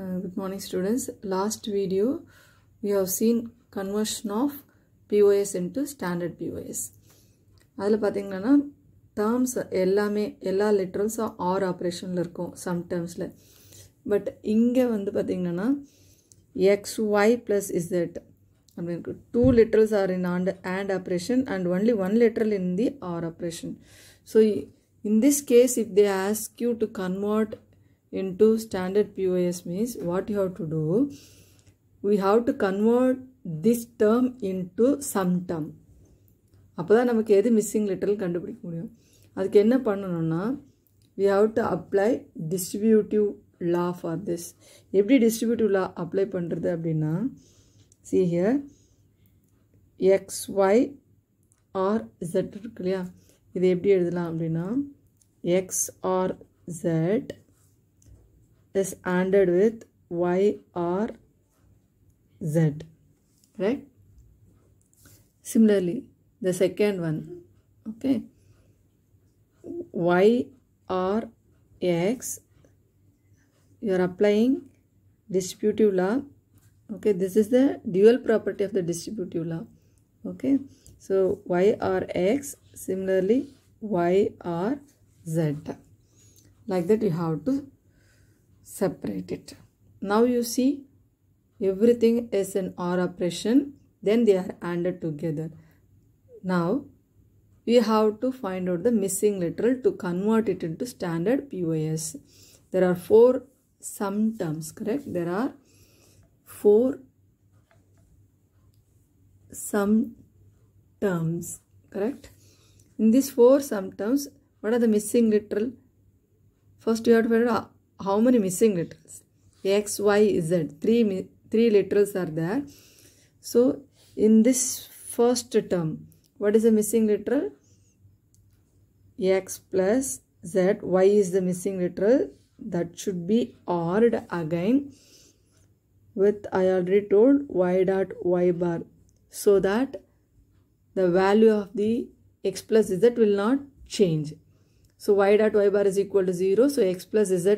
Uh, good morning students last video we have seen conversion of pos into standard pos adha pathingana terms ellame ella literals or operation la sometimes, some terms la but inge vandu pathingana xy plus z I mean, two literals are in and, and operation and only one literal in the or operation. So, in this case, if they ask you to convert into standard POS means what you have to do, we have to convert this term into some term. அப்போ நமக்கு எது missing letter கண்டுபிடிக்க முடியும் அதுக்கு என்ன பண்ணணும்னா we have to apply distributive law for this எப்படி distributive law apply பண்ணுறது அப்படின்னா see here x y r z இருக்கு இல்லையா இது எப்படி எழுதலாம் அப்படின்னா x r z is ended with y or z right similarly the second one okay y or x you are applying distributive law okay this is the dual property of the distributive law okay so y or x similarly y or z like that you have to separate it. Now you see everything is in OR operation then they are ANDed together. Now we have to find out the missing literal to convert it into standard POS. There are four sum terms correct there are four sum terms correct in these four sum terms what are the missing literal first you have to find out how many missing letters? X, Y, Z. Three, three letters are there. So, in this first term, what is the missing letter? X plus Z. Y is the missing letter. That should be ORed again with I already told y dot y bar so that the value of the x plus z will not change. So y dot y bar is equal to 0. So x plus z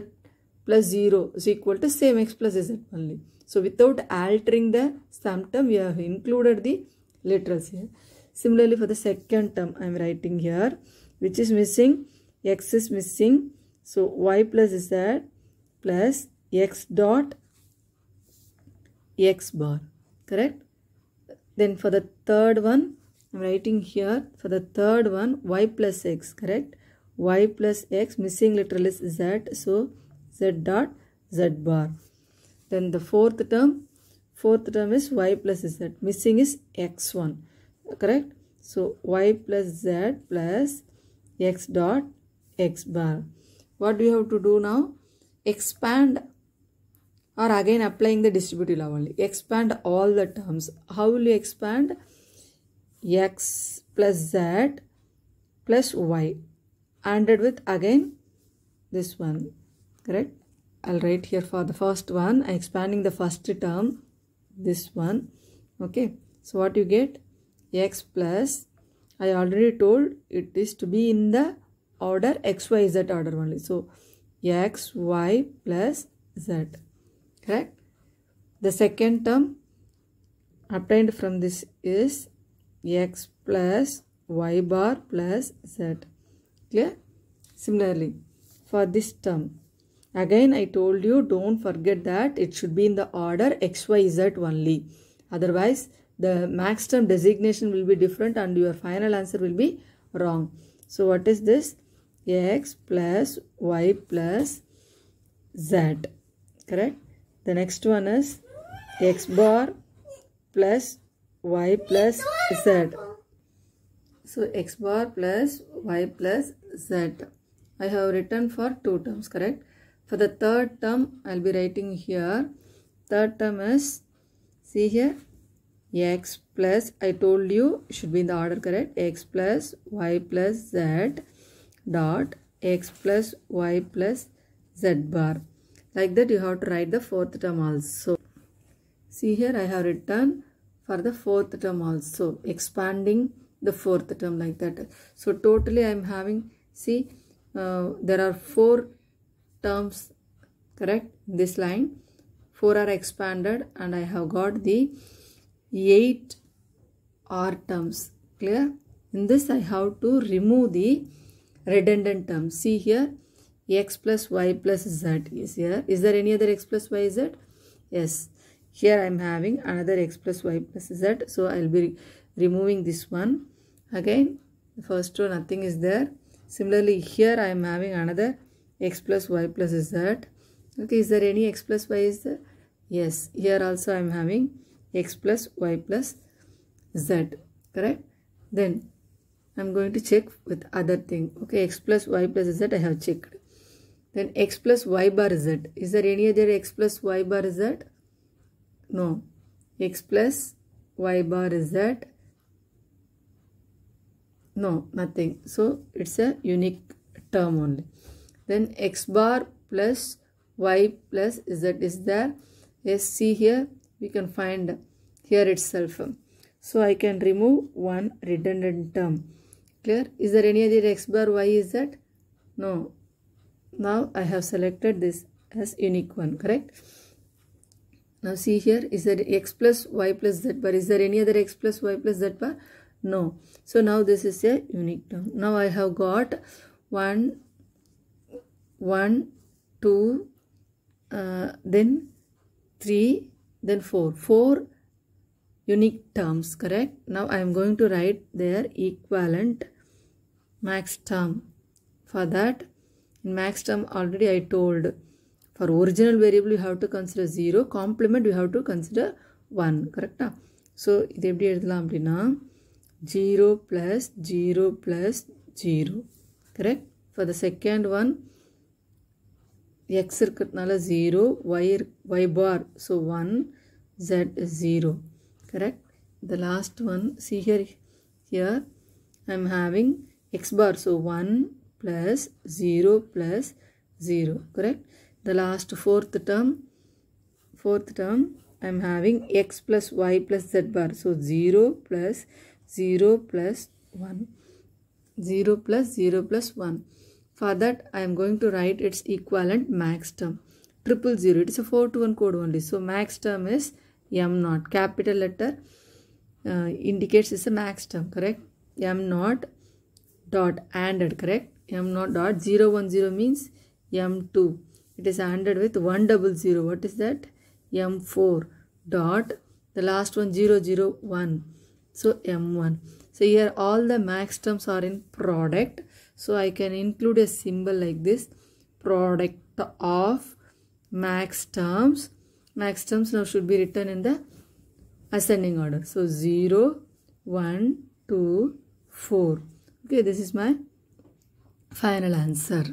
plus 0 is equal to same x plus z only. So without altering the sum term, we have included the literals here. Similarly, for the second term, I am writing here, which is missing, x is missing. So y plus z plus x dot x bar, correct? Then for the third one, I am writing here, for the third one, y plus x, correct? y plus x, missing literal is z, so z dot z bar. Then the fourth term, fourth term is y plus z. Missing is x1. Correct? So y plus z plus x dot x bar. What do you have to do now? Expand or again applying the distributive law only. Expand all the terms. How will you expand? x plus z plus y. And with again this one correct I'll write here for the first one I'm expanding the first term this one okay so what you get x plus I already told it is to be in the order x y z order only so x y plus z correct the second term obtained from this is x plus y bar plus z clear similarly for this term Again, I told you don't forget that it should be in the order XYZ only. Otherwise, the max term designation will be different and your final answer will be wrong. So, what is this? X plus Y plus Z. Correct? The next one is X bar plus Y plus Z. So, X bar plus Y plus Z. I have written for two terms, correct? For the third term, I'll be writing here. Third term is, see here, x plus, I told you, should be in the order correct, x plus y plus z dot x plus y plus z bar. Like that you have to write the fourth term also. See here I have written for the fourth term also expanding the fourth term like that. So totally I am having see uh, there are four terms correct this line 4 are expanded and I have got the 8 R terms clear in this I have to remove the redundant term see here x plus y plus z is here is there any other x plus y z yes here I am having another x plus y plus z so I will be removing this one again the first row nothing is there similarly here I am having another x plus y plus is that okay is there any x plus y is there yes here also i am having x plus y plus z correct then i'm going to check with other thing okay x plus y plus z i have checked then x plus y bar z is there any other x plus y bar z no x plus y bar z no nothing so it's a unique term only then x bar plus y plus z is there yes see here we can find here itself so i can remove one redundant term clear is there any other x bar y is that no now i have selected this as unique one correct now see here is there x plus y plus z bar is there any other x plus y plus z bar no so now this is a unique term now i have got 1 1 2 uh, then 3 then 4 4 unique terms correct now i am going to write their equivalent max term for that in max term already i told for original variable you have to consider 0 complement you have to consider 1 correct so 0 plus 0 plus 0 correct for the second one x இருக்கிறதுனால zero y bar so 1 z is zero correct the last one see here here I'm having x bar so 1 plus 0 plus 0 correct the last fourth term fourth term I'm having x plus y plus z bar so 0 plus 0 plus 1 0 plus 0 plus 1 for that, I am going to write its equivalent max term. Triple zero. It is a 4 to 1 code only. So max term is M naught. Capital letter uh, indicates it is a max term, correct? M naught dot ANDed, correct? M naught dot 010 means M2. It is ANDed with 100. What is that? M4 dot the last one 001. So M1. So here all the max terms are in product so I can include a symbol like this product of max terms max terms now should be written in the ascending order so 0 1 2 4 okay this is my final answer